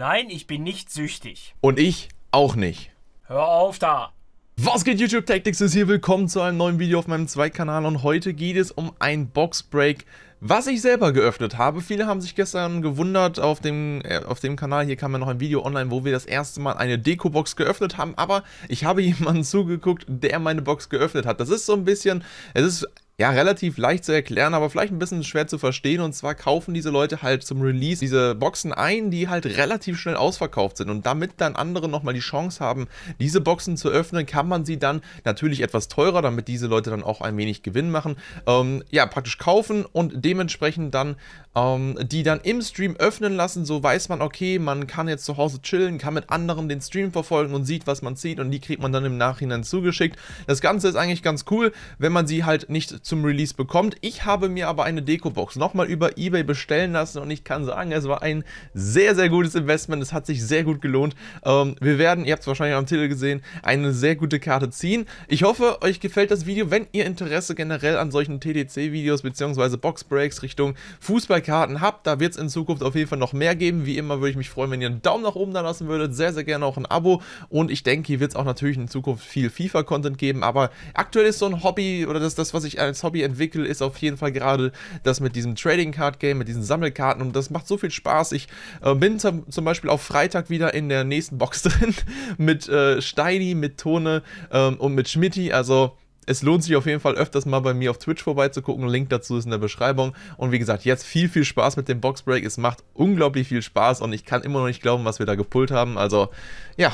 Nein, ich bin nicht süchtig. Und ich auch nicht. Hör auf da. Was geht YouTube Tactics ist hier, willkommen zu einem neuen Video auf meinem Zweitkanal und heute geht es um ein Boxbreak, was ich selber geöffnet habe. Viele haben sich gestern gewundert auf dem, äh, auf dem Kanal, hier kam ja noch ein Video online, wo wir das erste Mal eine Deko-Box geöffnet haben, aber ich habe jemanden zugeguckt, der meine Box geöffnet hat. Das ist so ein bisschen, es ist ja, relativ leicht zu erklären, aber vielleicht ein bisschen schwer zu verstehen. Und zwar kaufen diese Leute halt zum Release diese Boxen ein, die halt relativ schnell ausverkauft sind. Und damit dann andere nochmal die Chance haben, diese Boxen zu öffnen, kann man sie dann natürlich etwas teurer, damit diese Leute dann auch ein wenig Gewinn machen, ähm, ja, praktisch kaufen und dementsprechend dann ähm, die dann im Stream öffnen lassen. So weiß man, okay, man kann jetzt zu Hause chillen, kann mit anderen den Stream verfolgen und sieht, was man sieht. Und die kriegt man dann im Nachhinein zugeschickt. Das Ganze ist eigentlich ganz cool, wenn man sie halt nicht zum Release bekommt. Ich habe mir aber eine Deko-Box nochmal über Ebay bestellen lassen und ich kann sagen, es war ein sehr, sehr gutes Investment. Es hat sich sehr gut gelohnt. Ähm, wir werden, ihr habt es wahrscheinlich am Titel gesehen, eine sehr gute Karte ziehen. Ich hoffe, euch gefällt das Video. Wenn ihr Interesse generell an solchen TDC-Videos bzw. Box-Breaks Richtung Fußballkarten habt, da wird es in Zukunft auf jeden Fall noch mehr geben. Wie immer würde ich mich freuen, wenn ihr einen Daumen nach oben da lassen würdet. Sehr, sehr gerne auch ein Abo. Und ich denke, hier wird es auch natürlich in Zukunft viel FIFA-Content geben. Aber aktuell ist so ein Hobby oder das, das was ich als als Hobby entwickle, ist auf jeden Fall gerade das mit diesem Trading Card Game, mit diesen Sammelkarten und das macht so viel Spaß. Ich äh, bin zum, zum, Beispiel auf Freitag wieder in der nächsten Box drin mit äh, Steini, mit Tone ähm, und mit Schmitti, also es lohnt sich auf jeden Fall öfters mal bei mir auf Twitch vorbeizugucken. Link dazu ist in der Beschreibung. Und wie gesagt, jetzt viel, viel Spaß mit dem Boxbreak. Es macht unglaublich viel Spaß und ich kann immer noch nicht glauben, was wir da gepult haben. Also, ja,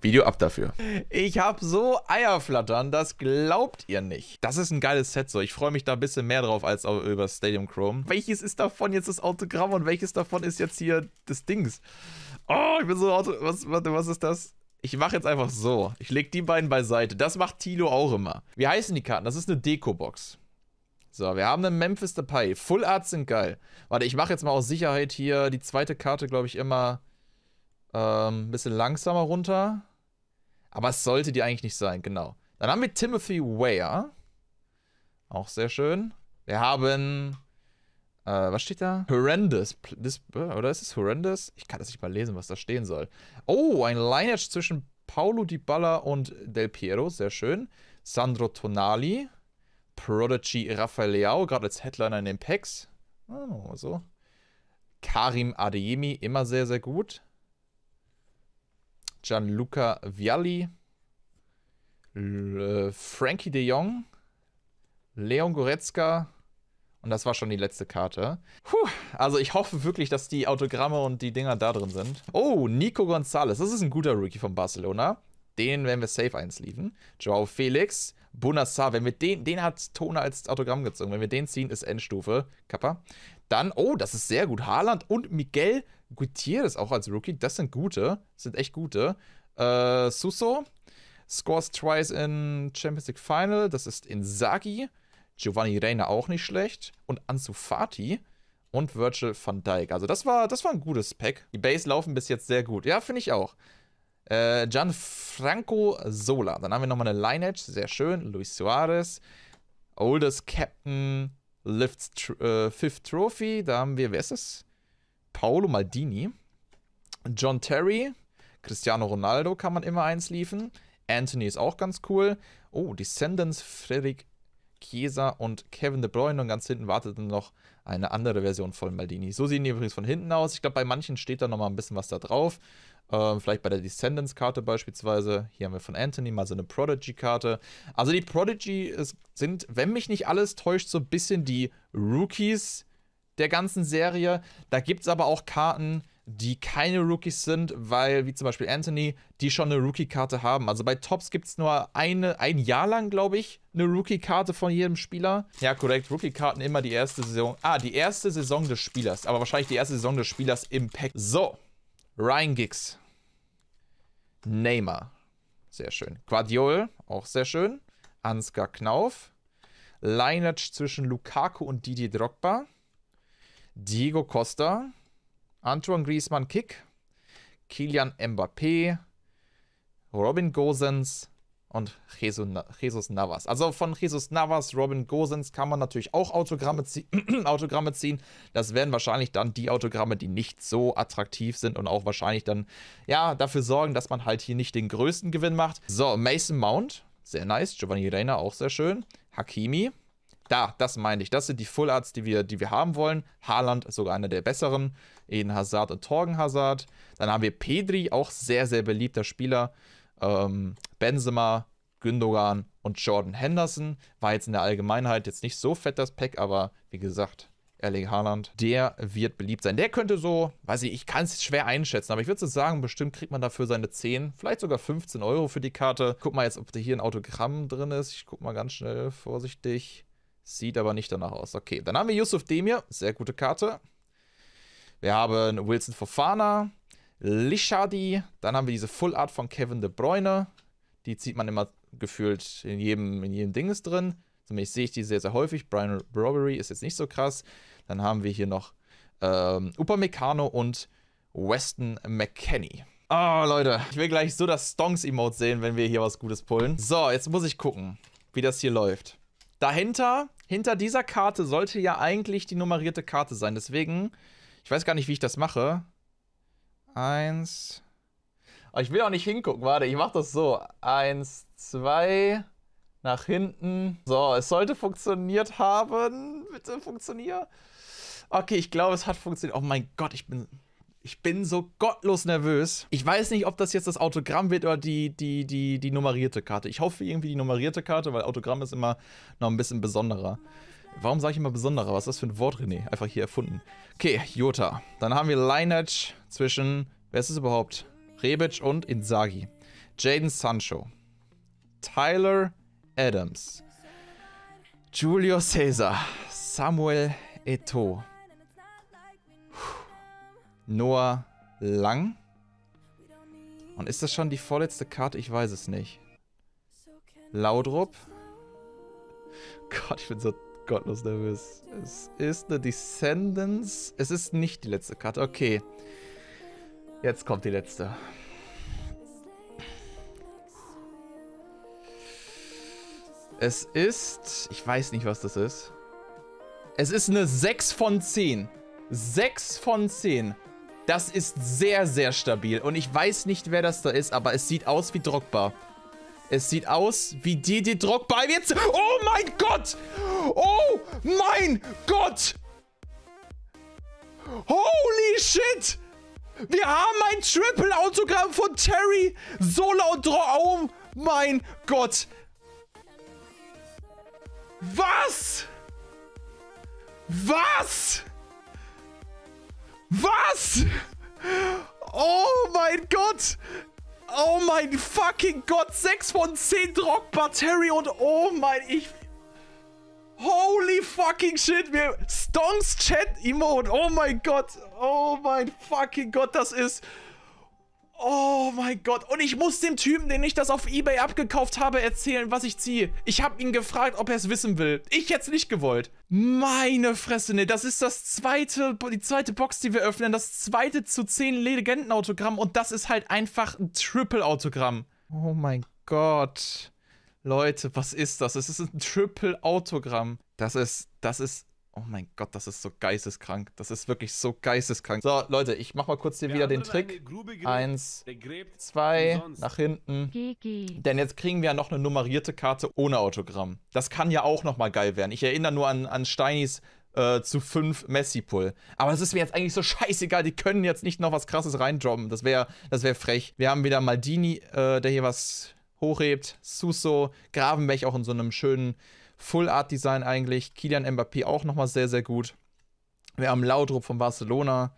Video ab dafür. Ich habe so Eierflattern, das glaubt ihr nicht. Das ist ein geiles Set so. Ich freue mich da ein bisschen mehr drauf als über Stadium Chrome. Welches ist davon jetzt das Autogramm und welches davon ist jetzt hier das Dings? Oh, ich bin so auto... Was, warte, was ist das? Ich mache jetzt einfach so. Ich lege die beiden beiseite. Das macht Tilo auch immer. Wie heißen die Karten? Das ist eine Deko-Box. So, wir haben einen Memphis Depay. Full Arts sind geil. Warte, ich mache jetzt mal aus Sicherheit hier die zweite Karte, glaube ich, immer ein ähm, bisschen langsamer runter. Aber es sollte die eigentlich nicht sein, genau. Dann haben wir Timothy Ware. Auch sehr schön. Wir haben. Äh, was steht da? Horrendous. Dis äh, oder ist es Horrendous? Ich kann das nicht mal lesen, was da stehen soll. Oh, ein Lineage zwischen Paulo Di Balla und Del Piero. Sehr schön. Sandro Tonali. Prodigy Rafael Leao, gerade als Headliner in den Packs. Oh, so. Karim Adeyemi, immer sehr, sehr gut. Gianluca Vialli, L äh, Frankie de Jong, Leon Goretzka und das war schon die letzte Karte. Puh, also ich hoffe wirklich, dass die Autogramme und die Dinger da drin sind. Oh, Nico Gonzalez, das ist ein guter Rookie von Barcelona. Den werden wir safe einsleeven. Joao Felix, Bonassar, wenn wir den, den hat Tone als Autogramm gezogen. Wenn wir den ziehen, ist Endstufe. Kappa. Dann, oh, das ist sehr gut. Haaland und Miguel Gutierrez auch als Rookie. Das sind gute, sind echt gute. Äh, Suso scores twice in Champions League Final. Das ist Inzaghi. Giovanni Reina auch nicht schlecht. Und Ansu Fati und Virgil van Dijk. Also das war, das war ein gutes Pack. Die Base laufen bis jetzt sehr gut. Ja, finde ich auch. Äh, Gianfranco Sola. Dann haben wir nochmal eine Lineage. Sehr schön. Luis Suarez. Oldest Captain. Lift, äh, Fifth Trophy. Da haben wir, wer ist das? Paolo Maldini. John Terry. Cristiano Ronaldo kann man immer eins liefern. Anthony ist auch ganz cool. Oh, Descendants, Frederik Chiesa und Kevin De Bruyne. Und ganz hinten wartet dann noch eine andere Version von Maldini. So sehen die übrigens von hinten aus. Ich glaube, bei manchen steht da nochmal ein bisschen was da drauf. Ähm, vielleicht bei der Descendants-Karte beispielsweise. Hier haben wir von Anthony mal so eine Prodigy-Karte. Also die Prodigy ist, sind, wenn mich nicht alles täuscht, so ein bisschen die Rookies der ganzen Serie. Da gibt es aber auch Karten, die keine Rookies sind, weil, wie zum Beispiel Anthony, die schon eine Rookie-Karte haben. Also bei Tops gibt es nur eine, ein Jahr lang, glaube ich, eine Rookie-Karte von jedem Spieler. Ja, korrekt. Rookie-Karten immer die erste Saison. Ah, die erste Saison des Spielers. Aber wahrscheinlich die erste Saison des Spielers im Pack. So, Ryan Giggs. Neymar. Sehr schön. Guardiol, auch sehr schön. Ansgar Knauf. Lineage zwischen Lukaku und Didier Drogba. Diego Costa. Antoine Griezmann Kick. Kilian Mbappé. Robin Gosens und Jesus, Navas. Also von Jesus Navas, Robin Gosens kann man natürlich auch Autogramme, zie Autogramme ziehen. Das wären wahrscheinlich dann die Autogramme, die nicht so attraktiv sind und auch wahrscheinlich dann, ja, dafür sorgen, dass man halt hier nicht den größten Gewinn macht. So, Mason Mount, sehr nice. Giovanni Reina, auch sehr schön. Hakimi, da, das meine ich. Das sind die Full Arts, die wir, die wir haben wollen. Haaland ist sogar einer der besseren. Eden Hazard und Torgen Hazard. Dann haben wir Pedri, auch sehr, sehr beliebter Spieler. Ähm, Benzema, Gündogan und Jordan Henderson. War jetzt in der Allgemeinheit jetzt nicht so fett das Pack, aber wie gesagt, Erling Haaland, der wird beliebt sein. Der könnte so, weiß ich, ich kann es schwer einschätzen, aber ich würde sagen, bestimmt kriegt man dafür seine 10, vielleicht sogar 15 Euro für die Karte. Guck mal jetzt, ob hier ein Autogramm drin ist. Ich guck mal ganz schnell, vorsichtig. Sieht aber nicht danach aus. Okay, dann haben wir Yusuf Demir, sehr gute Karte. Wir haben Wilson Fofana, Lishadi, dann haben wir diese Full Art von Kevin De Bruyne, die zieht man immer gefühlt in jedem, in jedem Ding drin. Zumindest sehe ich die sehr, sehr häufig. Brian Robbery ist jetzt nicht so krass. Dann haben wir hier noch ähm, Upamecano und Weston McKenney. Oh, Leute, ich will gleich so das Stonks-Emote sehen, wenn wir hier was Gutes pullen. So, jetzt muss ich gucken, wie das hier läuft. Dahinter, hinter dieser Karte sollte ja eigentlich die nummerierte Karte sein. Deswegen, ich weiß gar nicht, wie ich das mache. Eins, aber ich will auch nicht hingucken. Warte, ich mach das so. Eins, zwei, nach hinten. So, es sollte funktioniert haben. Bitte funktionier. Okay, ich glaube, es hat funktioniert. Oh mein Gott, ich bin. Ich bin so gottlos nervös. Ich weiß nicht, ob das jetzt das Autogramm wird oder die, die, die, die nummerierte Karte. Ich hoffe irgendwie die nummerierte Karte, weil Autogramm ist immer noch ein bisschen besonderer. Warum sage ich immer besonderer? Was ist das für ein Wort, René? Einfach hier erfunden. Okay, Jota. Dann haben wir Lineage zwischen... Wer ist es überhaupt? Rebic und Inzagi. Jaden Sancho. Tyler Adams. Julio Cesar. Samuel Eto. Noah Lang. Und ist das schon die vorletzte Karte? Ich weiß es nicht. Laudrup. Gott, ich bin so gottlos nervös. Es ist eine Descendants. Es ist nicht die letzte Karte. Okay. Jetzt kommt die letzte. Es ist... Ich weiß nicht, was das ist. Es ist eine 6 von 10. 6 von 10. Das ist sehr, sehr stabil. Und ich weiß nicht, wer das da ist, aber es sieht aus wie Drogba. Es sieht aus wie die Drogba. Jetzt... Oh mein Gott! Oh mein Gott! Holy shit! Wir haben ein Triple Autogramm von Terry. So laut Oh mein Gott. Was? Was? Was? Oh mein Gott. Oh mein fucking Gott. 6 von 10 Drogba Terry und oh mein... Ich fucking shit, wir... Stonks Chat Emote, oh mein Gott. Oh mein fucking Gott, das ist... Oh mein Gott. Und ich muss dem Typen, den ich das auf Ebay abgekauft habe, erzählen, was ich ziehe. Ich habe ihn gefragt, ob er es wissen will. Ich hätte es nicht gewollt. Meine Fresse, ne. Das ist das zweite, die zweite Box, die wir öffnen. Das zweite zu 10 Legendenautogramm. Und das ist halt einfach ein Triple-Autogramm. Oh mein Gott. Leute, was ist das? Es ist ein Triple-Autogramm. Das ist, das ist, oh mein Gott, das ist so geisteskrank. Das ist wirklich so geisteskrank. So, Leute, ich mach mal kurz hier Der wieder den Trick. Eins, zwei, nach hinten. Denn jetzt kriegen wir ja noch eine nummerierte Karte ohne Autogramm. Das kann ja auch nochmal geil werden. Ich erinnere nur an, an Steinis äh, zu 5 Messi-Pull. Aber es ist mir jetzt eigentlich so scheißegal, die können jetzt nicht noch was krasses reindroppen. Das wäre das wär frech. Wir haben wieder Maldini, äh, der hier was hochhebt. Suso, Gravenbech auch in so einem schönen Full Art Design eigentlich. Kilian Mbappé auch nochmal sehr, sehr gut. Wir haben Laudrup von Barcelona.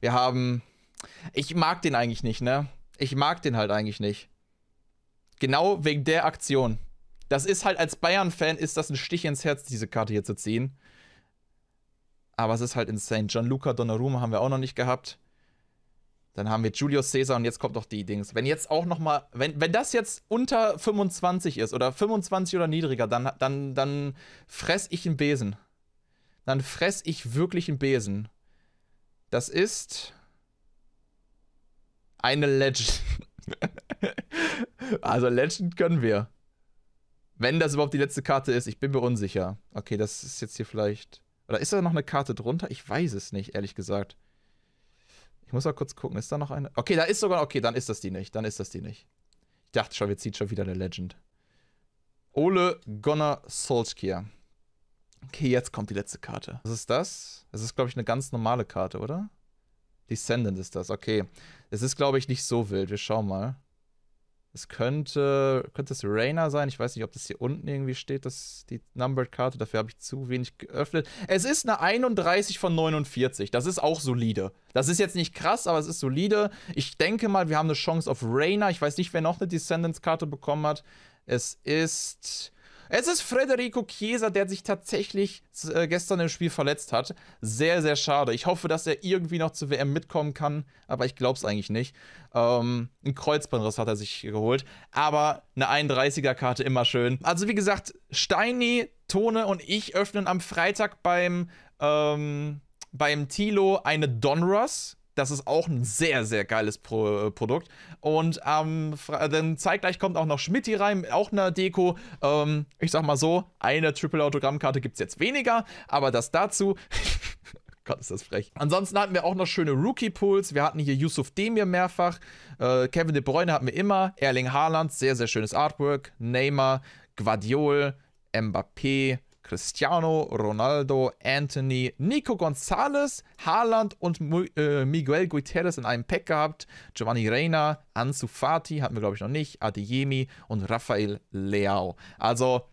Wir haben. Ich mag den eigentlich nicht, ne? Ich mag den halt eigentlich nicht. Genau wegen der Aktion. Das ist halt als Bayern-Fan ist das ein Stich ins Herz, diese Karte hier zu ziehen. Aber es ist halt insane. Gianluca Donnarumma haben wir auch noch nicht gehabt. Dann haben wir Julius Caesar und jetzt kommt noch die Dings. Wenn jetzt auch nochmal, wenn, wenn das jetzt unter 25 ist oder 25 oder niedriger, dann, dann, dann fress ich einen Besen. Dann fress ich wirklich einen Besen. Das ist eine Legend. also Legend können wir. Wenn das überhaupt die letzte Karte ist, ich bin mir unsicher. Okay, das ist jetzt hier vielleicht. Oder ist da noch eine Karte drunter? Ich weiß es nicht, ehrlich gesagt. Ich muss mal kurz gucken, ist da noch eine? Okay, da ist sogar, okay, dann ist das die nicht, dann ist das die nicht. Ich dachte schon, wir ziehen schon wieder eine Legend. Ole Gunnar Solskjaer. Okay, jetzt kommt die letzte Karte. Was ist das? Das ist, glaube ich, eine ganz normale Karte, oder? Descendant ist das, okay. Es ist, glaube ich, nicht so wild. Wir schauen mal. Es könnte, könnte es Rainer sein. Ich weiß nicht, ob das hier unten irgendwie steht, dass die Numbered-Karte. Dafür habe ich zu wenig geöffnet. Es ist eine 31 von 49. Das ist auch solide. Das ist jetzt nicht krass, aber es ist solide. Ich denke mal, wir haben eine Chance auf Rainer. Ich weiß nicht, wer noch eine Descendants-Karte bekommen hat. Es ist es ist Frederico Chiesa, der sich tatsächlich äh, gestern im Spiel verletzt hat. Sehr, sehr schade. Ich hoffe, dass er irgendwie noch zur WM mitkommen kann, aber ich glaube es eigentlich nicht. Ähm, ein Kreuzbandriss hat er sich geholt, aber eine 31er-Karte immer schön. Also wie gesagt, Steini, Tone und ich öffnen am Freitag beim, ähm, beim Tilo eine Donruss das ist auch ein sehr, sehr geiles Pro äh, Produkt. Und ähm, dann zeitgleich kommt auch noch Schmidt hier rein, auch eine Deko. Ähm, ich sag mal so, eine Triple-Autogrammkarte gibt es jetzt weniger, aber das dazu. Gott, ist das frech. Ansonsten hatten wir auch noch schöne Rookie-Pools. Wir hatten hier Yusuf Demir mehrfach. Äh, Kevin De Bruyne hatten wir immer. Erling Haaland, sehr, sehr schönes Artwork. Neymar, Guardiol, Mbappé, Cristiano Ronaldo, Anthony, Nico Gonzalez, Haaland und äh, Miguel Guterres in einem Pack gehabt. Giovanni Reina, Ansu Fati hatten wir, glaube ich, noch nicht. Adeyemi und Rafael Leao. Also,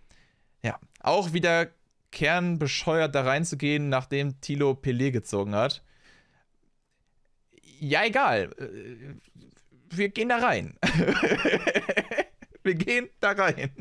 ja, auch wieder kernbescheuert da reinzugehen, nachdem Tilo Pelé gezogen hat. Ja, egal. Äh, wir gehen da rein. Wir gehen da rein.